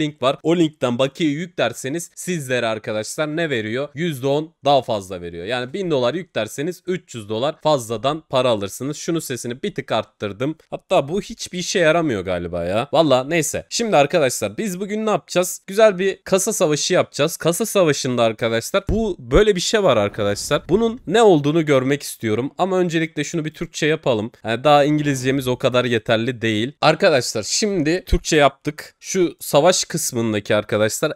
link var. O linkten bakiye yüklerseniz sizlere arkadaşlar ne veriyor? %10 daha fazla veriyor. Yani 1000 dolar yüklerseniz 300 dolar fazladan para alırsınız. Şunu sesini bir tık arttırdım. Hatta bu hiçbir işe yaramıyor galiba ya. Valla neyse. Şimdi arkadaşlar biz bugün ne yapacağız? Güzel bir kasa savaşı yapacağız. Kasa savaşında arkadaşlar bu böyle bir şey var arkadaşlar. Bunun ne olduğunu görmek istiyorum. Ama öncelikle şunu bir Türkçe yapalım. Yani daha İngilizcemiz o kadar yeterli değil. Arkadaşlar şimdi Türkçe yaptık. Şu savaş kısmındaki arkadaşlar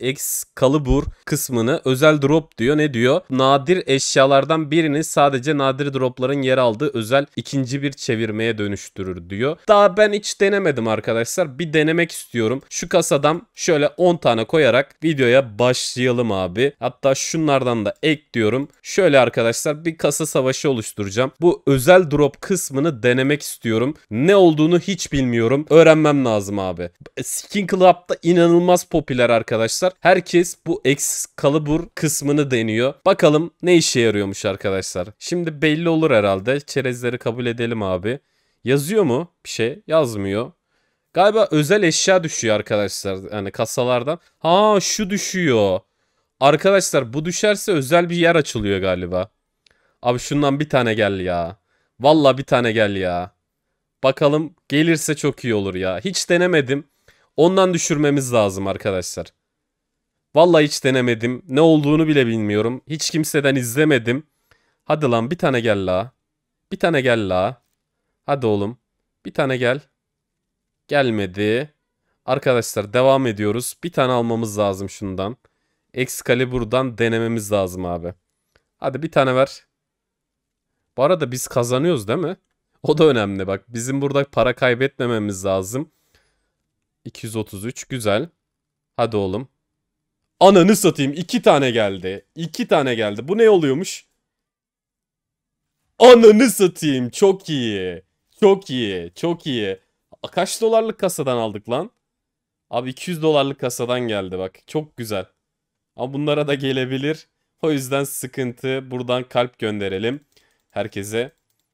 Excalibur kısmını özel drop diyor. Ne diyor? Nadir eşyalardan birini sadece nadir dropların yer aldığı özel ikinci bir çevirmeye dönüştürür diyor. Daha ben hiç denemedim arkadaşlar. Bir denemek istiyorum. Şu kasadan şöyle 10 tane koyarak videoya başlayalım abi. Hatta şunlardan da ekliyorum. Şöyle arkadaşlar bir kasa savaşı oluşturacağım. Bu özel drop kısmını denemek istiyorum. Ne olduğunu hiç bilmiyorum. Öğrenmem lazım abi. Skin Club kitapta inanılmaz popüler arkadaşlar. Herkes bu Excalibur kısmını deniyor. Bakalım ne işe yarıyormuş arkadaşlar. Şimdi belli olur herhalde. Çerezleri kabul edelim abi. Yazıyor mu bir şey? Yazmıyor. Galiba özel eşya düşüyor arkadaşlar. Yani kasalardan. Ha şu düşüyor. Arkadaşlar bu düşerse özel bir yer açılıyor galiba. Abi şundan bir tane gel ya. Valla bir tane gel ya. Bakalım gelirse çok iyi olur ya. Hiç denemedim. Ondan düşürmemiz lazım arkadaşlar. Vallahi hiç denemedim. Ne olduğunu bile bilmiyorum. Hiç kimseden izlemedim. Hadi lan bir tane gel la. Bir tane gel la. Hadi oğlum. Bir tane gel. Gelmedi. Arkadaşlar devam ediyoruz. Bir tane almamız lazım şundan. Excalibur'dan denememiz lazım abi. Hadi bir tane ver. Bu arada biz kazanıyoruz değil mi? O da önemli bak. Bizim burada para kaybetmememiz lazım. 233 güzel. Hadi oğlum. Ananı satayım. İki tane geldi. İki tane geldi. Bu ne oluyormuş? Ananı satayım. Çok iyi. Çok iyi. Çok iyi. Kaç dolarlık kasadan aldık lan? Abi 200 dolarlık kasadan geldi bak. Çok güzel. Ama bunlara da gelebilir. O yüzden sıkıntı. Buradan kalp gönderelim. Herkese.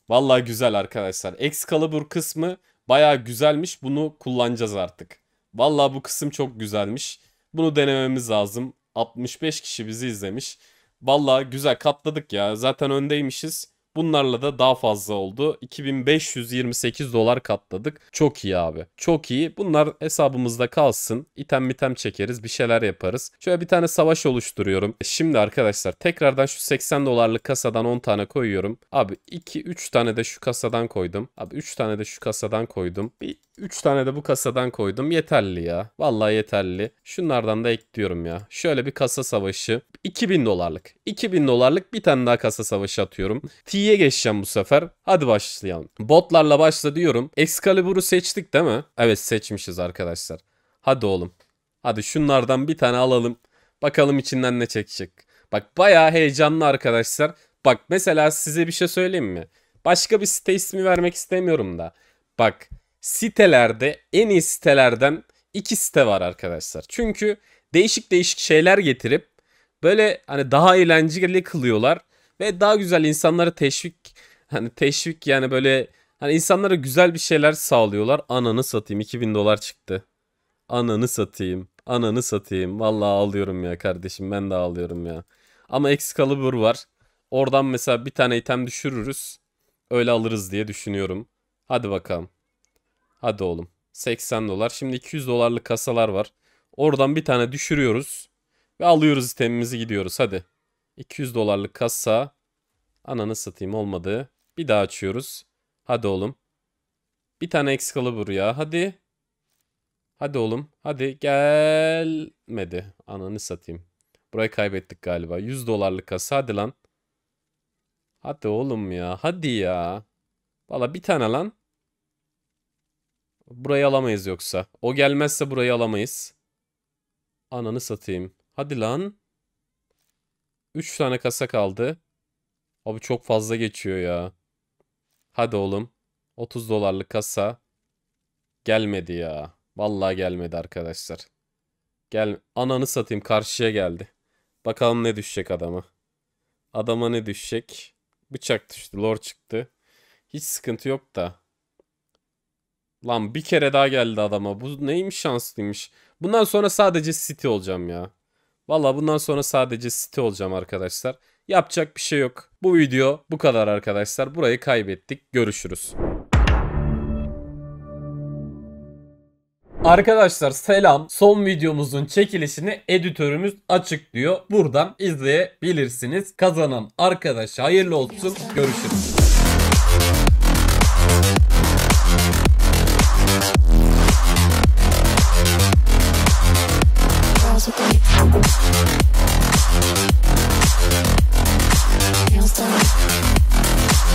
Vallahi güzel arkadaşlar. Excalibur kısmı baya güzelmiş. Bunu kullanacağız artık. Vallahi bu kısım çok güzelmiş. Bunu denememiz lazım. 65 kişi bizi izlemiş. Vallahi güzel katladık ya. Zaten öndeymişiz. Bunlarla da daha fazla oldu. 2528 dolar katladık. Çok iyi abi. Çok iyi. Bunlar hesabımızda kalsın. İtem mitem çekeriz. Bir şeyler yaparız. Şöyle bir tane savaş oluşturuyorum. Şimdi arkadaşlar tekrardan şu 80 dolarlık kasadan 10 tane koyuyorum. Abi 2-3 tane de şu kasadan koydum. Abi 3 tane de şu kasadan koydum. Bir 3 tane de bu kasadan koydum. Yeterli ya. Vallahi yeterli. Şunlardan da ekliyorum ya. Şöyle bir kasa savaşı. 2000 dolarlık. 2000 dolarlık bir tane daha kasa savaşı atıyorum. T'ye geçeceğim bu sefer. Hadi başlayalım. Botlarla başla diyorum. Excalibur'u seçtik değil mi? Evet seçmişiz arkadaşlar. Hadi oğlum. Hadi şunlardan bir tane alalım. Bakalım içinden ne çekecek. Bak bayağı heyecanlı arkadaşlar. Bak mesela size bir şey söyleyeyim mi? Başka bir site ismi vermek istemiyorum da. Bak sitelerde en iyi sitelerden iki site var arkadaşlar. Çünkü değişik değişik şeyler getirip böyle hani daha eğlenceli kılıyorlar ve daha güzel insanları teşvik hani teşvik yani böyle hani insanlara güzel bir şeyler sağlıyorlar. Ananı satayım 2000 dolar çıktı. Ananı satayım. Ananı satayım. Vallahi ağlıyorum ya kardeşim ben de ağlıyorum ya. Ama Excalibur var. Oradan mesela bir tane item düşürürüz. Öyle alırız diye düşünüyorum. Hadi bakalım. Hadi oğlum. 80 dolar. Şimdi 200 dolarlık kasalar var. Oradan bir tane düşürüyoruz. Ve alıyoruz sistemimizi gidiyoruz hadi. 200 dolarlık kasa. Ananı satayım olmadı. Bir daha açıyoruz. Hadi oğlum. Bir tane Excalibur ya hadi. Hadi oğlum hadi gelmedi. Ananı satayım. Burayı kaybettik galiba. 100 dolarlık kasa hadi lan. Hadi oğlum ya hadi ya. Valla bir tane lan. Burayı alamayız yoksa. O gelmezse burayı alamayız. Ananı satayım. Hadi lan. 3 tane kasa kaldı. Abi çok fazla geçiyor ya. Hadi oğlum. 30 dolarlık kasa. Gelmedi ya. Vallahi gelmedi arkadaşlar. Gel ananı satayım karşıya geldi. Bakalım ne düşecek adama. Adama ne düşecek? Bıçak düştü. Lor çıktı. Hiç sıkıntı yok da. Lan bir kere daha geldi adama. Bu neymiş şanslıymış. Bundan sonra sadece City olacağım ya. Valla bundan sonra sadece site olacağım arkadaşlar. Yapacak bir şey yok. Bu video bu kadar arkadaşlar. Burayı kaybettik. Görüşürüz. Arkadaşlar selam. Son videomuzun çekilişini editörümüz açıklıyor. Buradan izleyebilirsiniz. Kazanan arkadaş hayırlı olsun. Görüşürüz.